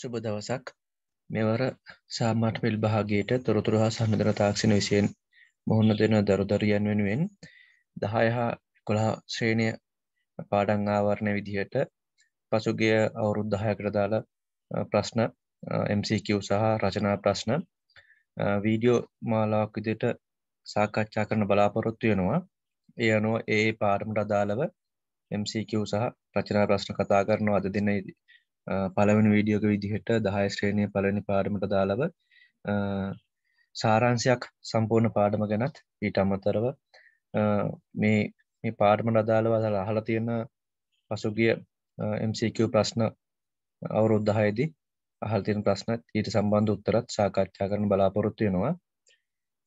සුබ දවසක් මෙවර සාමාට පිල් භාගයට තොරතුර හා සහනදර තාක්ෂණ විසියෙන් මුහුණ දෙන දරුදරියන් වෙනුවෙන් දහය හා කොළහා ශ්‍රේණය පාඩං ආවරණය විදිහට පසුගිය අවුරුද් දහයකට දාල ප්‍රශ්න MCQ සහ රචනා ප්‍රශ්න වීඩියෝ මාලාක් විදිට සාකච්ඡා කරන බලාපොරොත්තු වෙනවා ඒ අනුව ඒ පාඩමට අදාළව MCQ සහ රචනා ප්‍රශ්න කතා කරනවා අද දෙන පළවෙන වීඩියෝක විදිහට දහය ශ්‍රේණය පලනි පාඩමට දාලව සාරාංශයක් සම්පූර්ණ පාඩම ගැනත් ඊට අමතරව මේ මේ පාඩමට අදාළව අදල අහල තියෙන පසුගිය MCQ ප්‍රශ්න අවුරුද්ධහයේදී අහල් තියෙන ප්‍රශ්නත් ඊට සම්බන්ධ උත්තරත් සාකච්ඡා කරන බලාපොරොත්තු වෙනවා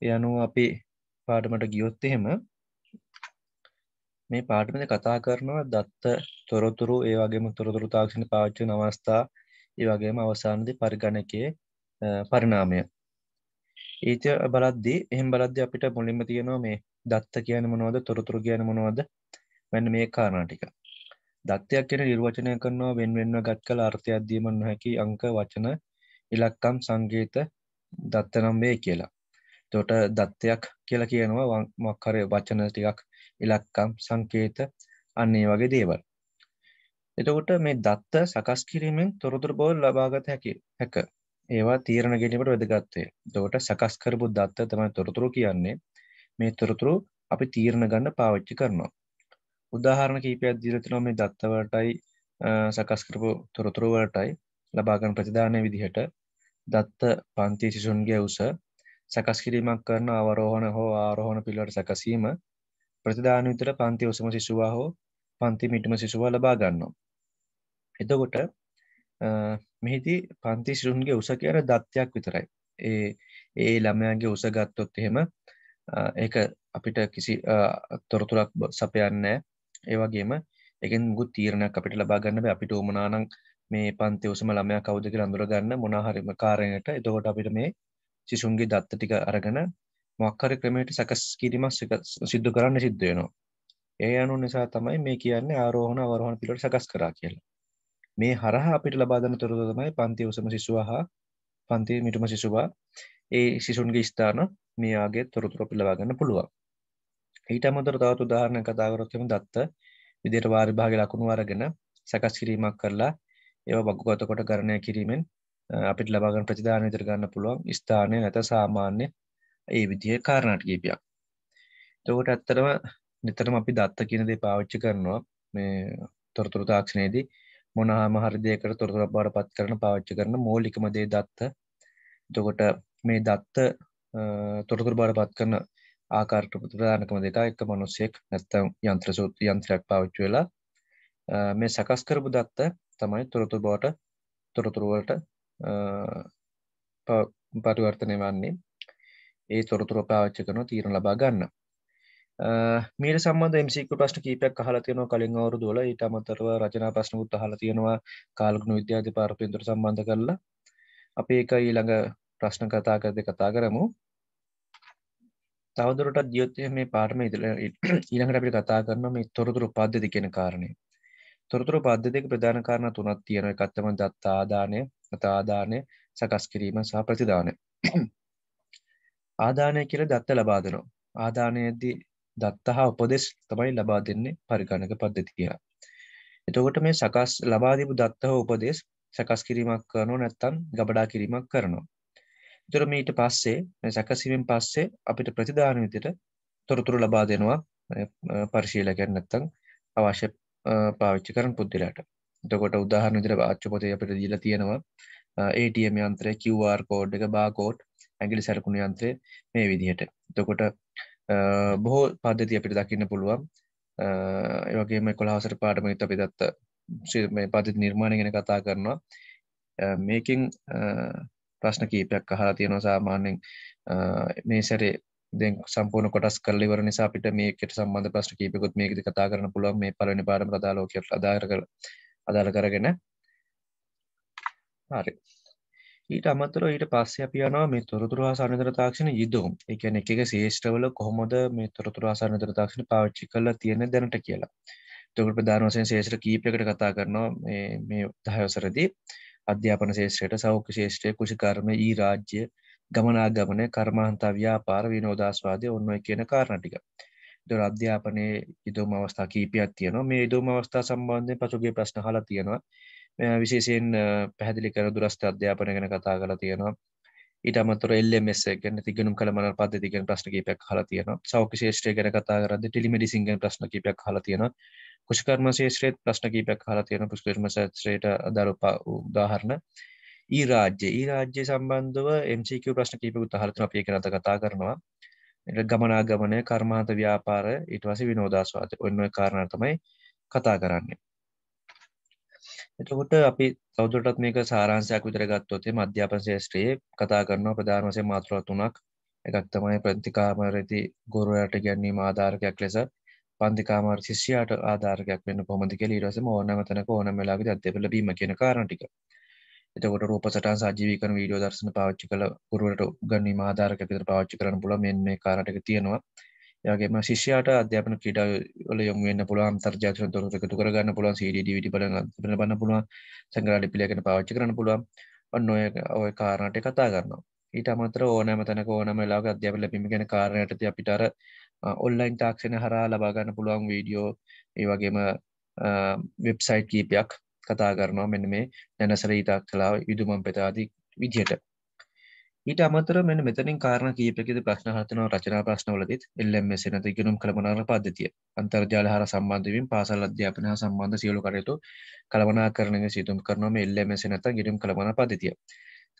ඒ අනුව අපි පාඩමට ගියොත් එහෙම මේ පාඩමද කතා කරනවා දත්ත තොරතුරු ඒ වගේම තොරතුරු තාක්ෂණ පාවිච්චි කරන අවස්ථා ඒ වගේම අවසානයේදී පරිගණකයේ පරිණාමය. ඊට බලද්දී එහෙම බලද්දී අපිට මුලින්ම තියෙනවා මේ දත්ත කියන්නේ මොනවද තොරතුරු කියන්නේ මොනවද මෙන්න මේ කාරණා ටික. දත්තයක් කියන නිර්වචනය කරනවා වෙන වෙනව ගත් කළ අර්ථයක් දීම නොහැකි අංක වචන ඉලක්කම් සංකේත දත්ත නම් වේ කියලා. එතකොට දත්තයක් කියලා කියනවා මක්කර වචන ටිකක් ඉලක්කම් සංකේත අන්නේ වගේ දේවල්. එතකොට මේ දත්ත සකස් කිරීමෙන් තොරතුර බව ලබාගත හැකි හැක. ඒවා තීරණ ගැනීමට වැදගත්වේ. එතකොට සකස් කරපු දත්ත තමයි තොරතුරු කියන්නේ. මේ තොරතුරු අපි තීරණ ගන්න පාවිච්චි කරනවා. උදාහරණ කීපයක් දීලා තිනවා මේ දත්ත වලටයි සකස් කරපු තොරතුරු වලටයි ලබා ගන්න ප්‍රතිදානය විදිහට දත්ත පන්ති සිසුන්ගේ උස සකස් කිරීමක් කරන අවරෝහණ හෝ ආරෝහණ පිළිවට සැකසීම ප්‍රතිදාන විතර පන්ති ඔසම සිසුවා හෝ පන්ති මිටම සිසුවා ලබා ගන්නවා. එතකොට මෙහිදී පන්ති සිරුන්ගේ උස කියන දත්යක් විතරයි. ඒ ඒ ළමයන්ගේ උස ගත්තොත් එහෙම ඒක අපිට කිසි තොරතුරක් සපයන්නේ ඒ වගේම එකෙන් මුකුත් තීරණයක් අපිට ලබා ගන්න බෑ අපිට ඕමනානම් මේ පන්ති උසම ළමයා කවුද කියලා අඳුරගන්න මොන හරි කාරණයකට එතකොට අපිට මේ සිසුන්ගේ දත්ත ටික අරගෙන මොක්කර ක්‍රමයට සැකස් කිරීමක් සිද්ධ කරන්න සිද්ධ වෙනවා. ඒ අනුව නිසා තමයි මේ කියන්නේ ආරෝහණ අවරෝහණ පිළිවෙල සකස් කරා කියලා. මේ හරහා අපිට ලබා දෙන තොරතුරු තමයි පන්ති උසම සිසුවා හා පන්ති මිටුම සිසුවා ඒ සිසුන්ගේ ස්ථාන මේ ආගේ තොරතුරු අපි ලබා ගන්න පුළුවන්. ඊට අමතරව තවත් උදාහරණයක් කතා කරොත් එමු දත්ත විදියට වාරි භාගයේ ලකුණු අරගෙන සකස් කිරීමක් කරලා ඒවා වගුගත කොට ගණනය කිරීමෙන් අපිට ලබා ගන්න ප්‍රතිදාන විතර ගන්න පුළුවන් ස්ථානය නැත සාමාන්‍ය ඒ විදිහ කාරණට කීපයක් තකොට ඇත්තරම නිතරම අපි දත්ත කියන දේ පාවිච්චි කරනවා මේ තොරතුරු තාක්ෂණයේදී මොනහාම හරිදයකට තොරතුර බාර පත් කරන පාවිච්චි කරන මෝලිකම දේ දත්ත තකොට මේ දත්ත තොරතුර බාර පත් කරන ආකාරට ප්‍රධානකම දෙක එක මනුස්සයෙක් නැත්තම් යන්ත්‍ර සූත්‍ර යන්ත්‍රයක් පාවිච්චි වෙලා මේ සකස් කරපු දත්ත තමයි තොරතුරු බවට තොරතුරු වලට පරිවර්තනය වන්නේ ඒ තොරතුර පාච්ච කරන තීරණ ලබා ගන්න මීට සම්බන්ධ MCQ ප්‍රශ්න කීපයක් අහලා තියෙනවා කලින් අවුරුදුවල ඊට අමතරව රචනා ප්‍රශ්නකුත් අහලා තියෙනවා කාලගුණ විද්‍යා දෙපාර්තමේන්තුවට සම්බන්ධ කරලා අපි ඒක ඊළඟ ප්‍රශ්න කතා කරද්දී කතා කරමු තවදුරටත් ගියොත් මේ පාඩම ඊළඟට අපිට කතා කරනවා මේ තොරතුරු පද්ධති කියන කාරණය. තොරතුරු පද්ධතියක ප්‍රධාන කාරණා තුනක් තියෙනවා. එකක් තමයි දත්ත ආදානය, දත්ත ආදානය සකස් කිරීම සහ ප්‍රතිදානය. ආදානය කියල දත්ත ලබා දෙනවා. ආදානයේදී දත්ත හා උපදෙස් තමයි ලබා දෙන්නේ පරිගණක පද්ධති කියලා. එතකොට මේ සකස් ලබාදීපු දත්ත හෝ උපදෙස් සකස් කිරීමක් කරනවා නැත්තම් ගබඩා කිරීමක් කරනවා. එතකොට මේ ඊට පස්සේ සැකසීමෙන් පස්සේ අපිට ප්‍රතිදාන විදිහට තොරතුරු ලබා දෙනවා පරිශීලකයන් නැත්තම් අවශ්‍ය පාවිච්චි කරන පුද්ගලයාට. එතකොට උදාහරණ විදිහට ආච්චු පොතේ අපිට දීලා තියෙනවා ATM යන්ත්‍රය QR කෝඩ් එක බාකෝඩ් ඇගිලි සැරකුණු යන්ත්‍රය මේ විදිහට තොකොට බොහෝ පද්ධති අපිට දකින්න පුළුවන් ඒවගේම කොළහසට පාටමනිත් අපි දත්ත මේ පතිත් නිර්මාණය ගෙන කතා කරනවා මේකින් ප්‍රශ්න කීපයක් අහලා තියෙනවා සාමාන්‍යෙන් මේ සැරේ දැන් සම්පූර්ණ කොටස් කරලා ඉවර නිසා අපිට මේකට සම්බන්ධ ප්‍රශ්න කීපයකුත් මේකද කතා කරන්න පුළුවන් මේ පළවෙනි පාඩම ප්‍රදාලෝකයට අදාළ කරගෙන හරි ඊට අමතර ඊට පස්සේ අපි යනවා මේ තොරතුරු හා සරණතර තාක්ෂණ යුදෝම්. ඒ කියන්නේ එක එක ශේෂ්ඨවල කොහොමද මේ තොරතුරු හා සරණතර තාක්ෂණ පාවිච්චි කරලා තියෙන්නේ දැනට කියලා. එතකොට ප්‍රධාන වශයෙන් ශේෂ්ඨ කීපයකට කතා කරනවා මේ මේ 10 වසරේදී අධ්‍යාපන ශේෂ්ඨයට සෞඛ්‍ය ශේෂ්ඨය කුෂිකර්ම ඊ රාජ්‍ය ගමනාගමන කර්මාන්ත ව්‍යාපාර විනෝදාස්වාදය ඔන්න ඔය කියන කාරණා ටික. දොර අධ්‍යාපනයේ යුදෝම අවස්ථා කීපයක් තියෙනවා. මේ යුදෝම අවස්ථා සම්බන්ධයෙන් පසුගිය ප්‍රශ්න අහලා තියෙනවා. විශේෂයෙන් පැහදිලි කර දුරස්ට අධ්‍යාපන ගැන කතා කලා තියෙනවා ඊට අමතර එල්මස් ගැන තිගෙනුම් කළ මන පද්ධතිගෙන් ප්‍රශ්නකීපයක් හලා තියෙන සෞඛ්‍ය ශේෂත්‍රය ගැන කතා කරද ටිලිමඩිසිංගෙන් ප්‍රශ්නකීපයක් හලා තියෙන කුෂකර්ම ශේෂත්‍රයත් ප්‍රශ්නකීපයක් හලා තියෙන පුෂ්කර්ම ශේත්‍රයට අදාළපා උදාහරණ ඊ රාජ්‍ය ඊ රාජ්‍ය සම්බන්ධව MCQ ප්‍රශ්න කීපකුත් අහලතුන අපි ඒක නැත කතා කරනවා ගමනාගමනය කර්මාන්ත ව්‍යාපාර ඊට පස්සේ විනෝදාස්වාද ඔන්න ඔය කාරණා තමයි කතා කරන්නේ එතකොට අපි තවදුරටත් මේක සාරාංශයක් විතර ගත්තොත් එහම අධ්‍යාපන ශාස්ත්‍රයේ කතා කරනවා ප්‍රධාන වශයෙන් මාතෘකා තුනක් එකක් තමයි ප්‍රතිකාමරති ගුරුවරයාට ගැනීම ආධාරකයක් ලෙස පන්තිකාමර ශිෂ්‍යයාට ආධාරකයක් වෙන්න කොහොමද කියලා ඊට පස්සේ ඕනම තැනක ඕනම වෙලාවකදී අධ්‍යාපන ලැබීම කියන කාරණා ටික. එතකොට රූප සටහන් සජීවීකරණ වීඩියෝ දර්ශන පාවිච්චි කළ ගුරුවරට ගැනීම ආධාරකයක් විතර පාවිච්චි කරන්න පුළුවන් මෙන්න මේ කාරණා ටික තියෙනවා. යගේම ශිෂ්‍යයාට අධ්‍යාපන ක්‍රීඩාවල යොමු වෙන්න පුළුවන් අන්තර්ජාතික තොරතුරු එකතු කරගන්න පුළුවන් CD DVD බලන්න බලන්න පුළුවන් සංග්‍රහ ලිපිලයකට පාවිච්චි කරන්න පුළුවන් ඔන්න ඔය ඔය කාරණා ටික කතා කරනවා ඊට අමතරව ඕනෑම තැනක ඕනෑම වෙලාවක අධ්‍යාපන ලැබීම ගැන කාරණයටදී අපිට අර ඔන්ලයින් තාක්ෂණය හරහා ලබා ගන්න පුළුවන් වීඩියෝ ඒ වගේම වෙබ්සයිට් කීපයක් කතා කරනවා මෙන්න මේ දැනසර ඊතාක් කලාව යුදුමම් පෙත ආදී විදිහට ඊට අමතර මෙ මෙතනින් කාරණ කීපකෙද ප්‍රශ්න හතන රචනා ප්‍රශ්නවලදත් එල්ලම් සනත ගනුම් කළමනාර පද්ධතිය අන්තර්ජාල හර සම්බන්ධවීම පාසල් අධ්‍යාපනහ සම්බන්ධ සියලු කරයුතු කළමනා කරන සිතුම් කරනම එල්ලම සනත ගිරම් කළමන පද්ධතිය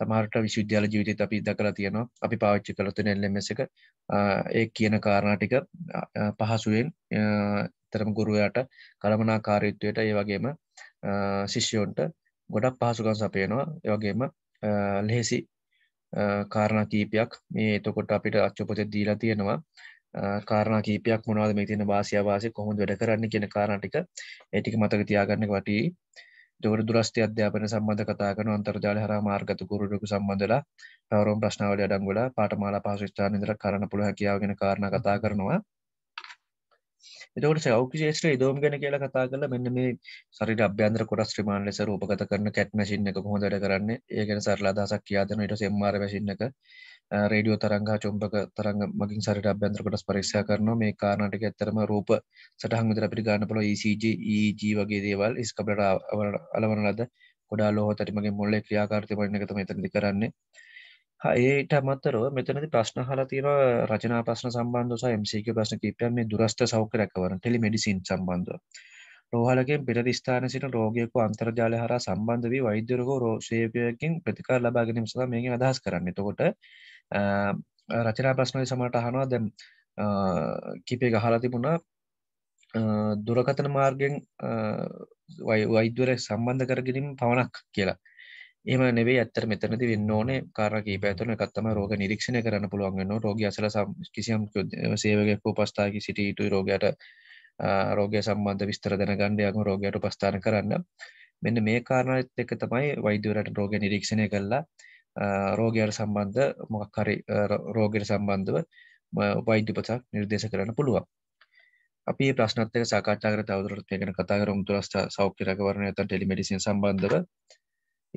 සමහට විශුද්‍යාල ජීවිත අපි දකලා තියෙනවා අපි පාච්චි කළතුන එල්ලමස එක ඒ කියන කාරණාටික පහසුවෙන් තරම ගුරුවයාට කළමනා කාරයුත්වයට ඒ වගේම ශිෂ්‍යෝන්ට ගොඩක් පහසුකන් සපයනවා ඒවගේම ලෙසි කාරණ කීපයක් මේ එතකොට අපිට අච්චපොත දීලා තියෙනවා කාරණ කීපයක් මොනවද මේ තියෙන වාසියාවාසය කොහොමද වැඩ කරන්න කියන කාරණ ටික ඒ ටික මතක තියාගන්න වටී දොර දුරස්ති අධ්‍යාපන සම්බන්ධ කතා කරන අන්තර්ජාලය හරහා මාර්ගත ගුරුවරයෙකු සම්බන්ධලා තවරම් ප්‍රශ්නාවලිය අඩංගු වෙලා පාඨමාලා පහසු ස්ථාන ඉදලා කරන්න පුළුවන් හැකියාව ගැන කාරණා කතා කරනවා එතකොට සෞඛ්‍ය ශේත්‍ර ඉදෝම් ගැන කියලා කතා කරලා මෙන්න මේ ශරීර අභ්‍යන්තර කොටස් රිමාන්ඩ් ලෙස රූපගත කරන කැට් මැෂින් එක කොහොමද වැඩ කරන්නේ ඒ ගැන සරල අදහසක් කියා දෙනවා ඊට පස්සේ MRI මැෂින් එක රේඩියෝ තරංග හා චුම්බක තරංග මගින් ශරීර අභ්‍යන්තර කොටස් පරීක්ෂා කරනවා මේ කාරණා ටික ඇත්තටම රූප සටහන් විතර අපිට ගන්න පුළුවන් ECG EEG වගේ දේවල් ඉස්කබලට අලවන ලද ගොඩා ලෝහ තැටිමගේ මුල්ලේ ක්‍රියාකාරිතය වන එක තමයි එතනදී කරන්නේ ඒට අමතරව මෙතනති ප්‍රශ්න හලා තියෙන රජනා ප්‍රශ්න සම්බන්ධ සහ MCQ ප්‍රශ්න කිහිපයක් මේ දුරස්ථ සෞඛ්‍ය රැකවරණ ටෙලිමෙඩිසින් සම්බන්ධව. රෝහලකින් පිට ස්ථාන සිට රෝගියෙකු අන්තර්ජාලය හරහා සම්බන්ධ වී වෛද්‍යවරයෙකු රෝ සේවකයෙකුගෙන් ප්‍රතිකාර ලබා ගැනීම සඳහා මේකෙන් අදහස් කරන්නේ. එතකොට රචනා ප්‍රශ්න වලින් සමහරට අහනවා දැන් කීපේ ගහලා තිබුණා දුරකථන මාර්ගයෙන් වෛද්‍යවරයෙක් සම්බන්ධ කර ගැනීම පමණක් කියලා. එම නෙවේ ඇත්තර මෙතනති වෙන්න ඕනේ කාර කීපඇතුන කත්තම රෝග නිරීක්ෂණ කරන්න පුළුවන්ගන්න රෝග අසල කිසියම් සේවගේක්කෝ පස්ථාකි සිටීතු රෝගයට රෝගය සම්බන්ධ විස්තර දෙන ගණ්ඩයම රෝගයට පස්ථාන කරන්න මෙන්න මේ කාරණත් එක තමයි වෛදවරට රෝග නිරීක්ෂණය කරලා රෝගයට සම්බන්ධ මොකක්හරි රෝගයට සම්බන්ධව වෛද්‍යපතක් නිර්දේශ කරන්න පුළුවන් අපි ප්‍රශ්නත්තක සාකාටාකර තවදුරට මේකන කතාකර මුතුරස්ථ සෞඛ්‍ය රකවරණය ඇතන් ටෙලිමඩිසින් සම්බන්ධව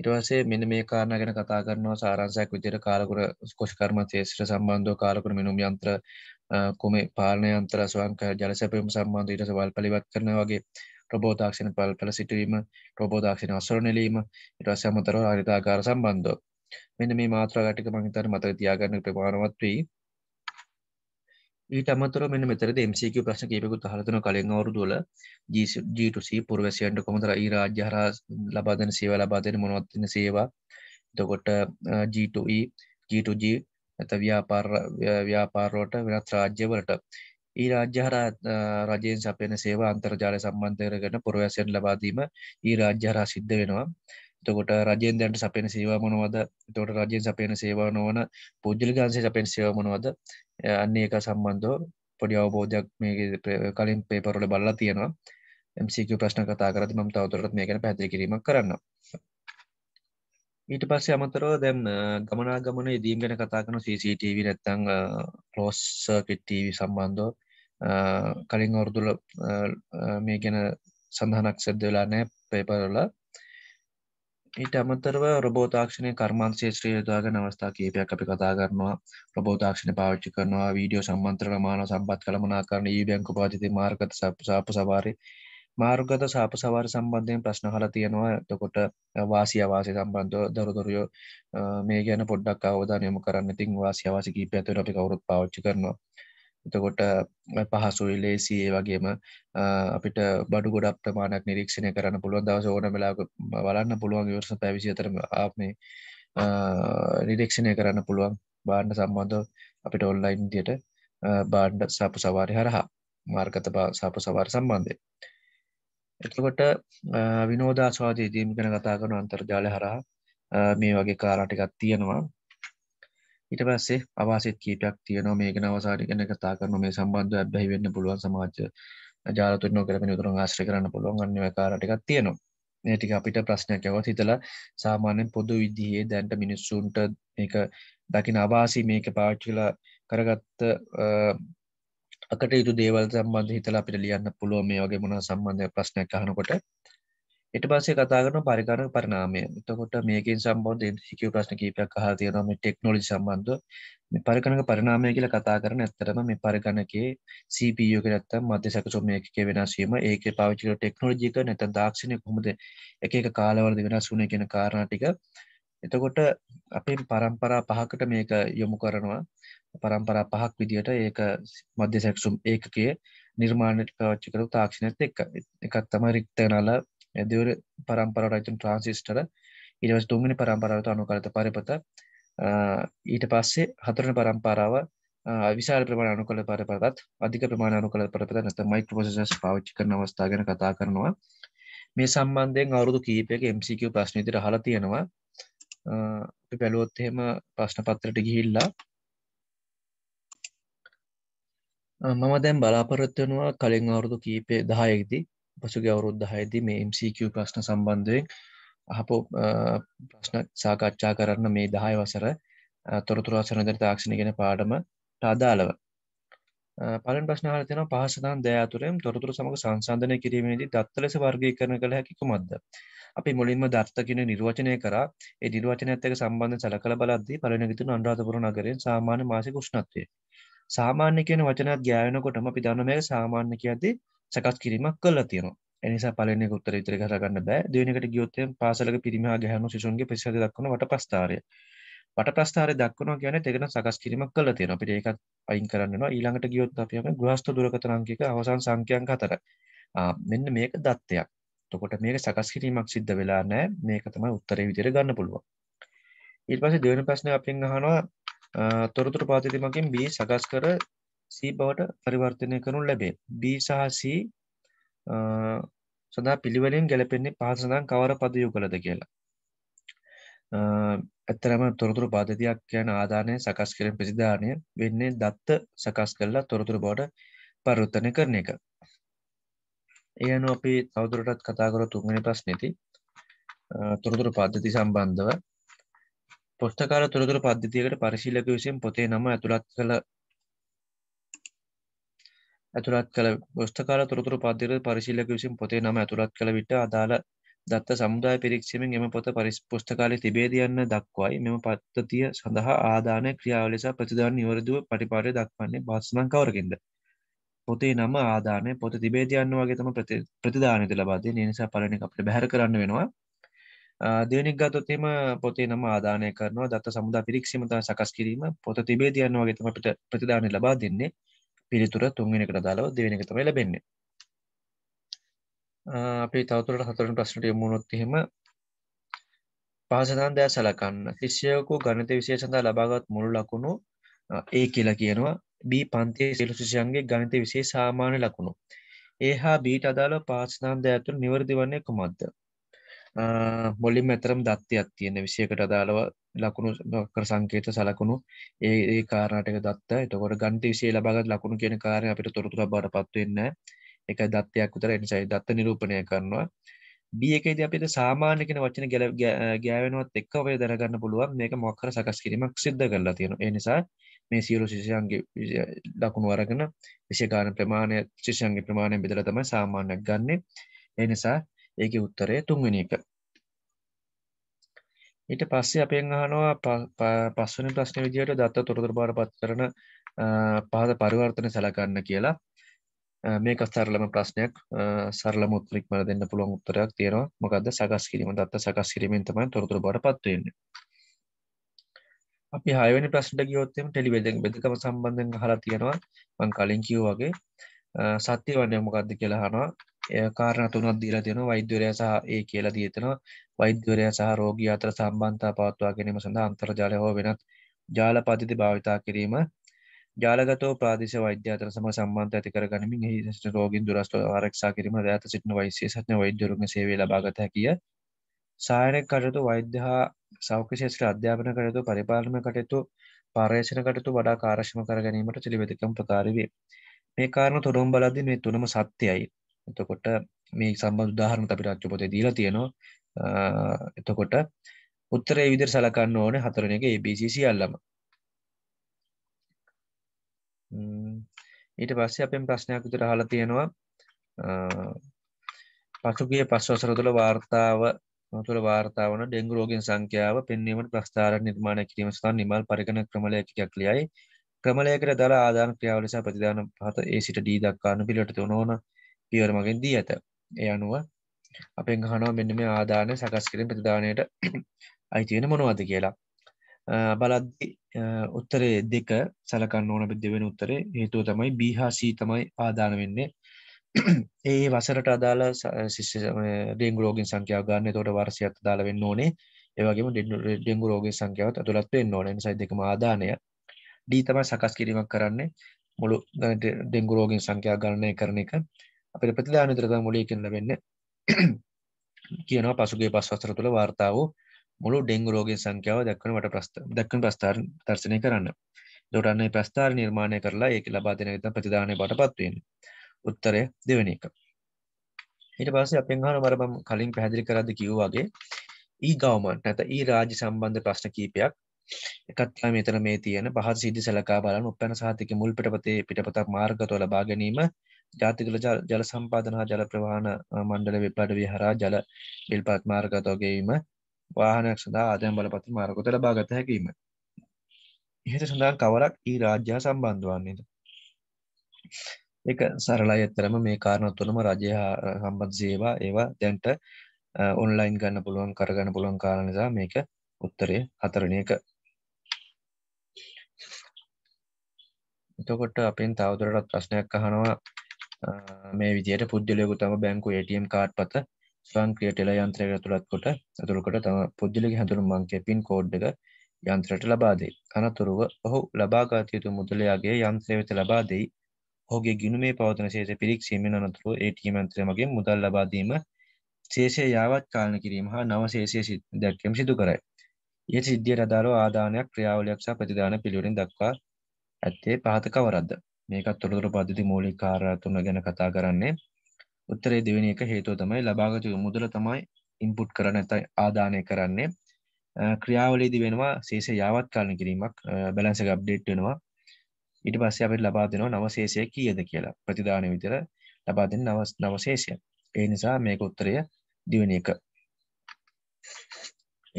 ඉටවසේ මෙන මේ කාරණ ගැන කතා කරනවා සාරන්සයක් විදියට කාලකුර කොෂ්කර්ම තේසිට සම්බන්ධව කාලකුර මිනුම් යන්ත්‍ර කුමේ පාලන යන්ත්‍ර ස්වංක ජලසැපීම සම්බන්ධ ඉටස වල් පලිවත් කරන වගේ ප්‍රබෝධක්ෂණ පල් පල සිටවීම ප්‍රබෝධක්ෂණ අසරනලීම ඉටස අමතරව හරිතාකාර සම්බන්ධ මෙන්න මේ මාත්‍ර ගටික මහිතර මත තියාගන්න ප්‍රමාණවත් වී ඊට අමතර මෙන්න මෙතරද MCQ ප්‍රශ්න කීපකුත් අහලා තියෙනවා කලින් අවුරුදුවල G2C පුරවැසියන්ට කොහොමද ඒ රාජ්‍ය හරහා ලබා දෙන සේවා ලබා දෙන මොනවද තියෙන සේවා එතකොට G2E G2G e, නැත්නම් ව්‍යාපාර ව්‍යාපාර වලට වෙනත් රාජ්‍ය වලට ඒ රාජ්‍ය හරහා රජයෙන් සපයන සේවා අන්තර්ජාලය සම්බන්ධ කරගෙන පුරවැසියන්ට ලබා දීම ඒ රාජ්‍ය හරහා සිද්ධ වෙනවා එතකොට රජයෙන් දැන්ට සපෙන සේවා මොනවද තොට රජයෙන් සපයන සේවා නොවන පුද්ජලිකාන්සේ සපෙන් සේවමනවද අන්නේ එක සම්බන්ධෝ පොඩි අවබෝධයක් මේ කලින් පේපරොල බල්ලා තියෙනවා MCQ ප්‍රශ්න කතා කරත් මම තවතුරත් මේ ගැන පැදිලි කිරීමක් කරන්න ඊට පස්සේ අමතරව දැන් ගමනා ගමන ඉදීම් ගැන කතා කරන CCTV නැත්තං ලෝස් කිට්ටව සම්බන්ධෝ කලින් අවුරුදුල මේ ගැන සඳහනක් සැද්ද වෙලා නෑ පේපරල ඊට අමතරව රබෝතාක්ෂණය කර්මාන්සේ ශ්‍රී යොදාග නවස්ථා කීපයක් අපි කතා කරනවා ප්‍රබෝතාක්ෂණ පාච්චි කරනවා වීඩියෝ සම්න්ත්‍ර මාන සම්බත් කළමනා කරන ඒ බැංකු පාතිති මාර්ගත සාප සවාරය මාර්ගත සාප සවාර සම්බන්ධයෙන් ප්‍රශ්න හල තියෙනවා එතකොට වාසි අවාසය සම්බන්ධ දරුදොරියෝ මේ ගැන පොඩ්ඩක් අවධානයම කරන්න ඉතින් වාසි අවාසි කීපයතුර අපි කවරුත් පාච්චි කරනවා එතකොට පහසුයි ලේසි ඒ වගේම අපිට බඩු ගොඩක් ප්‍රමාණක් නිරීක්ෂණය කරන්න පුළුවන් දවස ඕන වෙලා බලන්න පුළුවන් විවර්ස පැවිසි අතරම මේ නිරීක්ෂණය කරන්න පුළුවන් බාණ්ඩ සම්බන්ධ අපිට ඔන්ලයින් දියට බාණ්ඩ සාපු සවාරය හරහා මාර්ගත සාපු සවාර සම්බන්ධය එතකොට විනෝදාස්වාදයේදීම ගැන කතා කරන අන්තර්ජාලය හරහා මේ වගේ කාරටිකත් තියෙනවා ඊට පස්සේ අවාසිත් කීපයක් තියනවා මේක අවසාට ගැන කතා කරන මේ සම්බන්ධ ඇබැහි වෙන්න පුළුවන් සමාජ ජාලතුන් නොකරම යුතුරන් ආශ්‍රය කරන්න පුළුවන් අන්න කාරටිකක් තියෙනවා ටික අපිට ප්‍රශ්නයක් ඇවත් හිතලා සාමාන්‍යෙන් පොදු විදිහේ දැන්ට මිනිස්සුන්ට එක දකින අවාසි මේක පාච්චිලා කරගත්ත අකට යුතු දේවල් සම්බන්ධ හිතලා අපිට ලියන්න පුළුව මේ වගේ මොන සම්බන්ධය ප්‍රශ්නයක් අහනකොට එට පස්සේ කතාගන පරිකාර පරිනාමය එතකොට මේකින් සම්බන්ධ හිකව ප්‍රශ්න කීපයක් අහ තියෙනම ටෙක්නොලි සම්බන්ධ මේ පරිකණක පරිනාමය කියලා කතා කරන ඇත්තරම මේ පරිගණකේ සපෝ කරත්ත මධ්‍ය සැකසුමයක වෙනස්වීම ඒක පාවිච්චිල ටෙක්නෝජික නැත දක්ෂණය කොමද එක එක කාලවලද වෙනස් වුණ කියෙන කාරණටික එතකොට අපේ පරම්පරා පහකට මේක යොමු කරනවා පරම්පරා පහක් විදිහට ඒක මධ්‍ය සැක්සුම් ඒකගේ නිර්මාණයට පාච්චි කරු තාක්ෂණයත් එක් එකත් තම රික්තනලා දෙවර පරම්පරාවට ට්‍රන්සිිස්ටර ඉරවස් තුන්ගනි පරම්පරාවට අනුකරත පරිපත ඊට පස්සේ හතරන පරම්පරාව විශාල ප්‍රමාණ අනු කළ පරපරත් අධික ප්‍රමාණ අනු කළ පරපත නැත මයිට පොසස් පාච්චි කරන අවස්ථාගෙන කතා කරනවා මේ සම්බන්ධයෙන් අවුරුදු කීපයක MCQ ප්‍රශ්නීති රහලා තියෙනවා පැලුවොත්හෙම ප්‍රශ්න පත්‍රට ගිහිල්ලා මම දැම් බලාපොරොත්වනවා කලින් අවුරුදු කීපේ දහයෙක්දී පසුගේ අවුරුද්ධහයේදී මේ MCQ ප්‍රශ්න සම්බන්ධයෙන් අහපු ප්‍රශ්න සාකච්ඡා කරන්න මේ දහය වසර තොරතුරාසනදර තාක්ෂණ ගෙන පාඩම අදාළව පලන් ප්‍රශ්නාල තින පහසතන් දෑතුරෙන් තොරතුර සමඟ සංසන්ධනය කිරීමේදී දත්ත ලෙස වර්ගය කරන කළ හැකි කුමක්ද. අපි මුලින්ම දර්ථකින නිර්වචනය කර ඒ නිර්වචනයත් එක්ක සම්බන්ධ සල කළ බලද්දී පලනගිතුන අන්රාධපුර නගරෙන් සාමාන්‍ය මාසික උෂ්ණත්වය. සාමාන්‍ය කියන වචනත් ගෑවෙනකොටම අපි දන්න මේ සාමාන්‍ය කියද්දී සකස් කිරීමක් කල්ලා තියෙනවා එනිසා පලන උත්තර ඉතර කරගන්න බෑ දෙනකට ගියොත්තය පාසලක පිරිමහා ගැහනු සිසුන්ගේ පිසද දක්වන වට ප්‍රස්ථාරය පට ප්‍රස්ථාර දක්වන කියන තෙගෙන සකස් කිරීමක් කල තියෙන අපිට ඒකත් අයින් කරන්නවා ඊළඟට ගියොත් අපම ග්‍රස්ත දුරකතරංකික අවසන් සංකයන් කතර මෙන්න මේක දත්තයක් තොකොට මේක සකස් කිරීමක් සිද්ධ වෙලා නෑ මේක තමයි උත්තරේ විදිර ගන්න පුළුවන් ඉල් පස දෙවන ප්‍රශ්න අපින් අහනවා තොරතුර පාතිතිමකින් බී සකස් කර C බවට පරිවර්තනය කරනු ලැබේ. B සහ C සඳහා පිළිවෙලින් ගැලපෙන්නේ පහත සඳහන් කවර පද යුගලද කියලා. ඇත්තරම තොරතුරු පද්ධතියක් යන ආදානය සකස් කරන ප්‍රතිධානය වෙන්නේ දත්ත සකස් කරලා තොරතුරු බවට පරිවර්තනය කරන එක. ඒ අනුව අපි තවදුරටත් කතා කර තුන්වෙනි ප්‍රශ්නේදී තොරතුරු පද්ධති සම්බන්ධව පොස්තකාල තොරතුරු පද්ධතියකට පරිශීලක විසින් පොතේ නම ඇතුළත් කළ ඇතුළත් කළ ගොස්ථකාර තොරතුරු පද්දිර පරිශීලක විසින් පොතේ නම ඇතුළත් කළ විට අදාළ දත්ත සමුදාය පිරික්ෂමෙන් එම පොත පරිස් පුස්තකාලය තිබේදයන්න දක්වයි මෙම පත්තතිය සඳහා ආදානය ක්‍රියාවලෙස ප්‍රතිධාන නිවරදුව පටිපාටය දක්වන්නේ භාස්නං කවරකින්ද. පොතේ නම ආදානය පොත තිබේදයන්න වගේ තම ප්‍රතිධානත ලබාදේ නිසා පලන අපට බැහර කරන්න වෙනවා දෙවනික් ගතොතේම පොතේ නම ආදානය කරනවා දත්ත සමුදා පිරික්ෂමතා සකස් කිරීම පොත තිබේදයන්න වගේ තම ප්‍රතිධානය ලබා දෙන්නේ පිරිතුර තුන්ගෙනකට දාලව දෙවෙනක තමයි ලැබෙන්නේ අපි තවතුරට හතරන ප්‍රශ්නට යමුණොත් එහෙම පහසදාන් දෑ සලකන්න ශිෂ්‍යයකු ගණිත විෂය සඳහා ලබාගත් මුළු ලකුණු ඒ කියලා කියනවා B පන්තියේ සියලු ශිෂ්‍යයන්ගේ ගණිත විෂය සාමාන්‍ය ලකුණු ඒ හා බීට අදාළ පාසනාන් දෑ ඇතුළු නිවැරදි වන්නේ කුමක්ද මොලින් ඇතරම් දත්තයක් තියෙන විසියකට අදාළව ලකුණු කර සංකේත සලකුණු ඒ කාරණටක දත්ත එතකොට ගන්ති විසේ ලබගත් ලකුණු කියන කාරය අපිට තොරතුර බාට පත්වවෙන්න එක දත්තයක් උතර එනිසයි දත්ත නිරූපණය කරනවා බිය එකේද අපිට සාමාන්‍යකෙන වචන ගැල ගෑවෙනවත් එක් ඔය දැනගන්න පුළුවන් මේක මොක්කර සකස් කිරීමක් සිද්ධ කරලා තියෙන එනිසා මේ සියලු ශිෂයන්ගේ ලකුණු අරගෙන විශෂකාන ප්‍රමාණය ශිෂයන්ගේ ප්‍රමාණය බෙදල තමයි සාමාන්‍යයක් ගන්නේ එනිසා ඒකේ උත්තරය තුන්වෙනි එක. ඊට පස්සේ අපෙන් අහනවා පස්වෙනි ප්‍රශ්නේ විදිහට දත්ත තොරතුරු බාරපත් කරන පහත පරිවර්තන සැලකන්න කියලා. මේක සරලම ප්‍රශ්නයක් සරලම උත්තරයක් මල දෙන්න පුළුවන් උත්තරයක් තියෙනවා. මොකද්ද සකස් කිරීම? දත්ත සකස් කිරීමෙන් තමයි තොරතුරු බාරපත් වෙන්නේ. අපි 6 වෙනි ප්‍රශ්නට ගියොත් එම් ටෙලිවිෂන් බෙදකම සම්බන්ධයෙන් අහලා තියෙනවා. මම කලින් කිව්වා වගේ සත්‍ය වන්නේ මොකද්ද කියලා අහනවා. කාරණ තුනක් දීලා තියෙනවා වෛද්‍යවරයා සහ ඒ කියලා දී තිනවා වෛද්‍යවරයා සහ රෝගී අතර සම්බන්ධතා පවත්වා ගැනීම සඳහා අන්තර්ජාලය හෝ වෙනත් ජාල පද්ධති භාවිතා කිරීම ජාලගතව ප්‍රාදේශ වෛද්‍ය අතර සම සම්බන්ධ ඇති කර ගනිමින් එහි සිට රෝගීන් දුරස්ව ආරක්ෂා කිරීම දෑත සිටින වෛද්‍ය සත්න වෛද්‍යවරුන්ගේ සේවය ලබා ගත හැකිය සායනික කටයුතු වෛද්‍ය හා සෞඛ්‍ය ශේෂ්ත්‍ර අධ්‍යාපන කටයුතු පරිපාලන කටයුතු පර්යේෂණ කටයුතු වඩා කාර්යක්ෂම කර ගැනීමට පිළිවෙතකම් ප්‍රකාර වේ. මේ කාරණා තොරතුරු බලද්දී මේ තුනම සත්‍යයි. එතකොට මේ සම්බඳ උදාහරණ අපි රාජ්‍යපතේ දීලා තියෙනවා එතකොට උත්තරේ විදිහට සලකන්න ඕනේ හතරවෙනි එක ABC සියල්ලම ඊට පස්සේ අපෙන් ප්‍රශ්නයක් විතර අහලා තියෙනවා පසුගිය පස් වසර තුළ වාර්තාව තුළ වාර්තා වන ඩෙංගු රෝගීන් සංඛ්‍යාව පෙන්වීමට ප්‍රස්ථාරයක් නිර්මාණය කිරීම සඳහා නිමල් පරිගණ ක්‍රමලේඛකයක් ලියයි ක්‍රමලයකට දළ ආදාන ක්‍රියාව ලෙස ප්‍රතිදාන පහත ඒ සිට ඩී දක්වාන පිළිවෙලට තුනවන පියවර මගින් දී ඇත ඒ අනුව අපෙන් හනවා මෙන්න මේ ආදාන සකස් කිරින් ප්‍රතිධානයට අයිතියෙන මොනවද කියලා බලද්දි උත්තරේ දෙක සලකන්න ඕන දෙවෙන උත්තරේ හේතුව තමයි බිහාසී තමයි ආදාන වෙන්නේ ඒ වසරට අදාළ ශිෂ්‍ය ඩෙංගු රෝගින් සංඛ්‍යාව ගන්න එතකොට වර්ෂයක් අදාළ වෙන්න ඕනේ ඒ වගේම ඩෙංගු රෝගී සංඛ්‍යාවත් ඇතුළත් වෙන්න ඕනේ නිසා දෙකම ආදානය D තමයි සකස් කිරීමක් කරන්නේ මුළු ඩෙංගු රෝගීන් සංඛ්‍යාව ගණනය කරන එක අපිට ප්‍රතිදාන විතර තමයි මුලිය කියන ලැබෙන්නේ කියනවා පසුගිය පස් වසර තුළ වාර්තා වූ මුළු ඩෙංගු රෝගී සංඛ්‍යාව දක්වන වට ප්‍රස්ත දක්වන ප්‍රස්ථාර දර්ශනය කරන්න. එතකොට අන්න මේ ප්‍රස්ථාර නිර්මාණය කරලා ඒක ලබා දෙන විදිහ ප්‍රතිදානය බාටපත් වෙන්නේ. උත්තරය දෙවෙනි එක. ඊට පස්සේ අපෙන් අහන මර මම කලින් පැහැදිලි කරද්දී කිව්වා වගේ ඊ ගවර්න්මන්ට් නැත්නම් ඊ රාජ්‍ය සම්බන්ධ ප්‍රශ්න කීපයක් එකත් මෙතන මේ තියෙන පහත් සිද්ධි සලකා බලන උපැන සාහිත්‍යයේ මුල් පිටපතේ පිටපතක් මාර්ගතව ලබා ගැනීම ජාතිකල ජල සම්පාධන හා ජල ප්‍රවාහන මණ්ඩල වෙබ්බඩවිය හරා ජල ිල්පත් මාර්ගතෝගේීම වාහනයක් සඳහා ආදයම් බලපති මාරකොත ලබාගත හැකීම. ඉහත සඳහන් කවරක් ඒ රාජ්‍යා සම්බන්ධවන්නේද. එක සරලා එත්තරම මේ කාරණත්තුනම රජය සම්බත් සේවා ඒවා දැන්ට ඔන්ලයින් ගන්න පුළුවන් කරගන්න පුළුවන් කාරණනිසා මේක උත්තරය හතරණ එක එතකොට අපෙන් තවදුරටත් ප්‍රශ්නයක් අහනවා මේ විදියට පුද්ගලයකු තම බැංකු ATM කාඩ් පත ස්වංක්‍රීය ටෙල යන්ත්‍රයක ඇතුළත් කොට ඇතුළු කොට තම පුද්ගලික හැඳුනුම් අංකය පින් කෝඩ් එක යන්ත්‍රයට ලබා දෙයි. අනතුරුව ඔහු ලබාගත යුතු මුදලයාගේ යන්ත්‍රය වෙත ලබා දෙයි. ඔහුගේ ගිණුමේ පවතන ශේෂ පිරික්සීමෙන් අනතුරුව ATM යන්ත්‍රය මගින් මුදල් ලබා දීම ශේෂය යාවත් කාලන කිරීම හා නව ශේෂය දැක්වීම සිදු කරයි. ඒ සිද්ධියට අදාළව ආදානයක් ක්‍රියාවලියක් සහ ප්‍රතිදාන පිළිවෙලින් දක්වා ඇත්තේ පහත කවරක්ද? මේකත් තොරතුර පද්ධති මූලික කාරණා තුන ගැන කතා කරන්නේ. උත්තරේ දෙවෙනි එක හේතුව තමයි ලබාගත මුදල තමයි ඉන්පුට් කරන නැත්නම් ආදානය කරන්නේ. ක්‍රියාවලේදී වෙනවා ශේෂය යාවත්කාලන කිරීමක් බැලන්ස් එක අප්ඩේට් වෙනවා. ඊට පස්සේ අපිට ලබා දෙනවා නව ශේෂය කීයද කියලා. ප්‍රතිදාන විතර ලබා දෙන නව නව ශේෂය. ඒ නිසා මේක උත්තරය දෙවෙනි එක.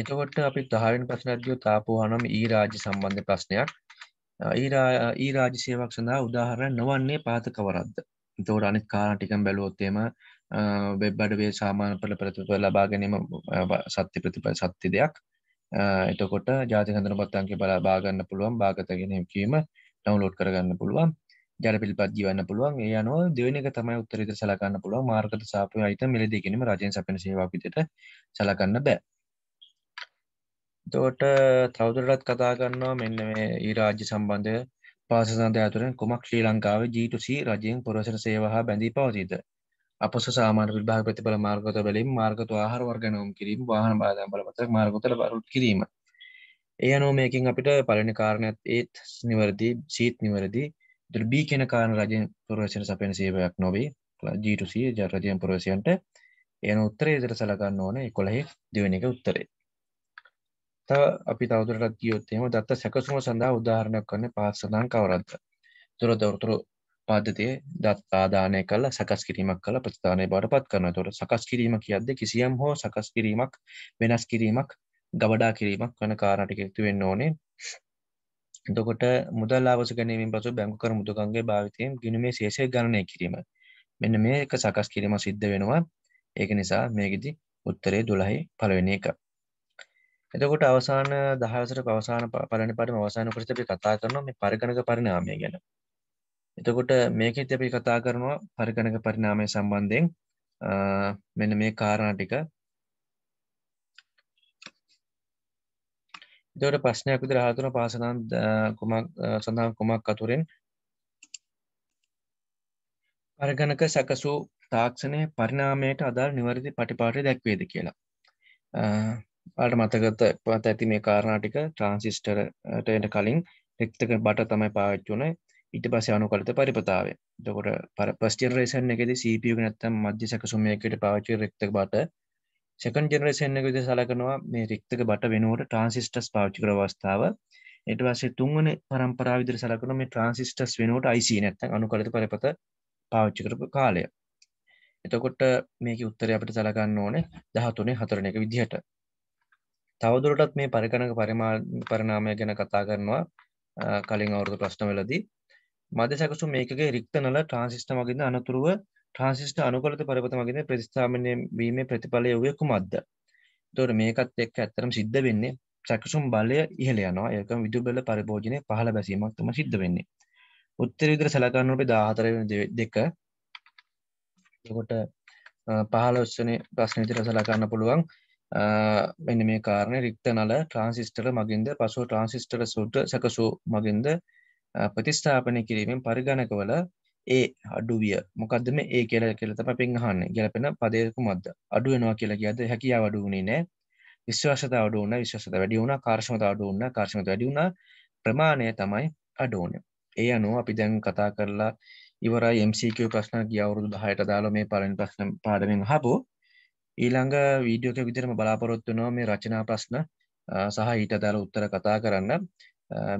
එතකොට අපි දහවෙනි ප්‍රශ්නයට ගියොත් ආපුවානම ඊ රාජ්‍ය සම්බන්ධ ප්‍රශ්නයක්. ඒ රාජසේවක් සඳහා උදාහරණ නොවන්නේ පාතක වරද්ද තෝට අනිත් කාරටිකම් බැලුවොත්තේම වෙබ්බඩවේ සාමාන පල ප්‍රතිප ලබා ගැනීම සත්‍ය ප්‍රතිප සත්ති දෙයක් එතකොට ජාති හඳන පත්තන්ගේ බලා බාගන්න පුළුවන් භාගතගෙනම් කීම නවලෝඩ් කරගන්න පුළුවන් ජර පිල්පත් ගවන්න පුළුවන් ඒ අනුව දෙවනික තමයි උත්තරිත සලකන්න පුළුව මාර්ගත සාපය අයිත මිලදගෙනීම රජයෙන් සපන සේවාපිතට සලකන්න බෑ දෝට තවදුරටත් කතා කරන්නවා මෙන්න මේ ඒ රාජ්‍ය සම්බන්ධය පාසසඳ ඇතුරෙන් කුමක් ශ්‍රී ලංකාව ජීටසි රජයෙන් පුරසර සේවහා බැඳී පවතිීද අප සාමාන විභාග ප්‍රතිබල මාර්ගත බැලින් මාර්ගතු ආහර වර්ගනවම් කිරීම වාහන බාධම් බලපත මාර්ගතල බරුත් කිරීම එය නෝ මේකින් අපිට පලනි කාරණයත් ඒත් නිවරදි සීත් නිවරදි දුල්බී කෙන කාරන රජෙන් පුරවශන සපෙන සේවයක් නොවේ ජීටසි ජරජයන් පුරවසියන්ට එන උත්තරේ ඉදර සලගන්න ඕන එකොළහි දෙවනි එක උත්තරේ තව අපි තවදුරටත් ගියොත් එහෙම දත්ත සැකසුම සඳහා උදාහරණයක් වන්නේ පහත් සඳහන් කවරක්ද? දොරදොරතුරු පද්ධතියේ දත් ආදානය කළා සකස් කිරීමක් කළ ප්‍රතිධානය බවට පත් කරනවා. ඒතකොට සකස් කිරීම කියද්දී කිසියම් හෝ සකස් කිරීමක් වෙනස් කිරීමක් ගබඩා කිරීමක් වෙන කාරණා ටික එකතු වෙන්න ඕනේ. එතකොට මුදල් ආවස ගැනීමෙන් පසු බැංකු කර මුදකන්ගේ භාවිතයෙන් ගිණුමේ ශේෂය ගණනය කිරීම. මෙන්න මේ එක සකස් කිරීම සිද්ධ වෙනවා. ඒක නිසා මේකෙදි උත්තරේ 12 පළවෙනි එක. එතකොට අවසාන දහසට පවසාන පරණ පටම අවසාන කරත අපි කතා කරනවා මේ පරිගණක පරිනාමය ගැන එතකොට මේකෙත් අපි කතා කරනවා පරිගණක පරිනාමය සම්බන්ධයෙන් මෙන්න මේ කාරණා ටික එතකොට ප්‍රශ්නයක් විදිහට අහලා තුන පාසනම් කුමක් සඳහන් කුමක් අතුරෙන් පරිගණක සැකසූ තාක්ෂණයේ පරිණාමයට අදාළ නිවැරදි පටිපාටය දැක්වේද කියලා අට මතකත පත් ඇති මේ කාරණාටික ට්‍රන්සිිස්ටරට එට කලින් රෙක්තක බට තමයි පාච්චුන ඉට පස අනු කලත පරිපතාව දකොට පර පස්ටිරේෂන් එකෙද සපියක නැත්තම් මධ්‍ය සැකසුමයකට පාච්චි රෙක්තක බට සකන් ජනරේෂන් එකද සලකනවා මේ රෙක්තක බට වෙනුවට ට්‍රන්සිිස්ටස් පාච්චිකර අවස්ථාව එට වසේ තුන්වන පරම්පරාවිදිර සලකන මේ ට්‍රන්සිිස්ටස් වෙනුවට අයිසි නැත්තන් අනු කලත පරිපත පාච්චිකරපු කාලය එතකොට මේක උත්තර අපට සලගන්න ඕනේ දහතුනේ හතරන එක විදිහට තවදුරටත් මේ පරිකණක පරිමා පරිනාමය ගැන කතා කරනවා කලින් අවුරුදු ප්‍රශ්න වලදී මධ්‍ය සැකසුම් මේකගේ රික්තනල ට්‍රාන්සිස්ට මගින් අනතුරුව ට්‍රාන්සිස්ට අනුකරත පරපත මගින් ප්‍රතිස්ථාපනය වීමේ ප්‍රතිඵලය වූයේ කුමක්ද? ඒතකොට මේකත් එක්ක ඇත්තටම සිද්ධ වෙන්නේ සැකසුම් බලය ඉහළ යනවා. ඒකම විදුලි බල පරිභෝජනයේ පහළ බැසීමක් තමයි සිද්ධ වෙන්නේ. උත්තර විතර සැලකන්න රුපියල් 14 වෙනි දෙක. එතකොට 15 වෙනි ප්‍රශ්න විතර සැලකන්න පුළුවන්. මෙන්න මේ කාරණය රික්ත නල ට්‍රන්සිිස්ටර මගින්ද පසු ට්‍රන්සිිස්ටර සුද්‍ර සකසු මගින්ද ප්‍රතිස්ථාපනය කිරීමෙන් පරිගණකවල ඒ අඩුවිය මොකදම ඒ කියල කෙලතම පෙන්හන්න ගැලපෙන පදයකු මද අඩුවනවා කියලා කියද හැකිය අඩු වුණේ නෑ විශ්වාසත අඩුවන විශ්වසත වැඩි වුණ කාර්ශමත අඩුවන්න කාර්ශමත වැඩි වුණ ප්‍රමාණය තමයි අඩෝන ඒ අනුව අපි දැන් කතා කරලා ඉවරයි MCQ ප්‍රශ්න ගියවුරුදු හයට දාල මේ පරෙන් ප්‍රශ්න පාඩමෙන් හබෝ ඊළඟ වීඩියෝක විදිරම බලාපොරොත්තු නෝ මේ රචනා ප්‍රශ්න සහ ඊට දැල උත්තර කතා කරන්න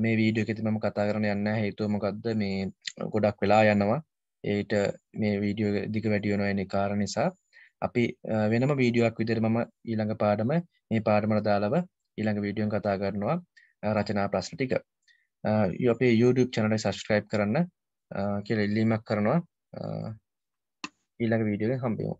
මේ වීඩියෝ එකති මම කතා කරන යන්න හේතුවමකක්ද මේ ගොඩක් වෙලා යන්නවා ඒට මේ වීඩියෝ දිග වැඩියනොයන කාර නිසා අපි වෙනම වීඩියෝක් විදිර මම ඊළඟ පාඩම මේ පාඩමට දාලව ඊළඟ වීඩියෝන් කතා කරනවා රචනා ප්‍රශ්න ටික යොපේ YouTube චනට සස්ක්‍රයිබ් කරන්න කෙල ඉල්ලීමක් කරනවා ඊළඟ වීඩියෝ හම්බියෝ